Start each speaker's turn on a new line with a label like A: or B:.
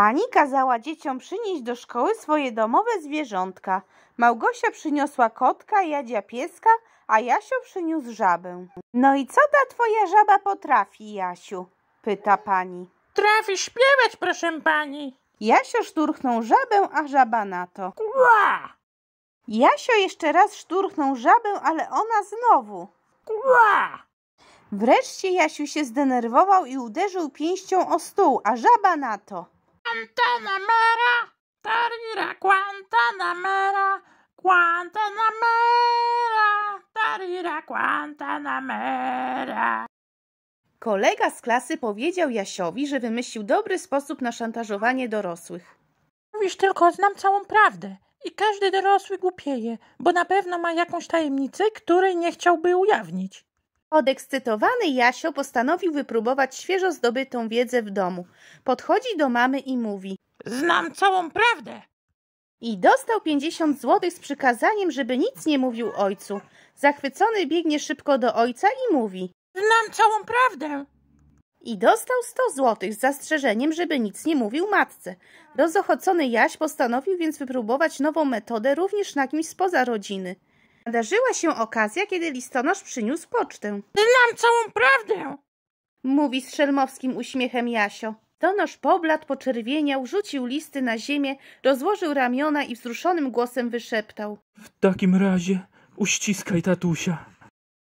A: Pani kazała dzieciom przynieść do szkoły swoje domowe zwierzątka. Małgosia przyniosła kotka, Jadzia pieska, a Jasio przyniósł żabę. No i co ta twoja żaba potrafi, Jasiu? pyta pani.
B: Trafi śpiewać, proszę pani.
A: Jasio szturchnął żabę, a żaba na to. Kła! Jasio jeszcze raz szturchnął żabę, ale ona znowu. Kła! Wreszcie Jasiu się zdenerwował i uderzył pięścią o stół, a żaba na to.
B: Guantanamera, tarira, Guantanamera,
A: Guantanamera, tarira, Guantanamera. Kolega z klasy powiedział Jasiowi, że wymyślił dobry sposób na szantażowanie dorosłych. Mówisz tylko, znam całą prawdę. I każdy dorosły głupieje, bo na pewno ma jakąś tajemnicę, której nie chciałby ujawnić. Odekscytowany Jasio postanowił wypróbować świeżo zdobytą wiedzę w domu. Podchodzi do mamy i mówi:
B: Znam całą prawdę.
A: I dostał pięćdziesiąt złotych z przykazaniem, żeby nic nie mówił ojcu. Zachwycony biegnie szybko do ojca i mówi: Znam całą prawdę. I dostał sto złotych z zastrzeżeniem, żeby nic nie mówił matce. Rozochocony Jaś postanowił więc wypróbować nową metodę również na kimś spoza rodziny. Nadarzyła się okazja, kiedy listonosz przyniósł pocztę. Znam całą prawdę! Mówi z szelmowskim uśmiechem Jasio. Donosz pobladł, poczerwieniał, rzucił listy na ziemię, rozłożył ramiona i wzruszonym głosem wyszeptał.
B: W takim razie uściskaj tatusia.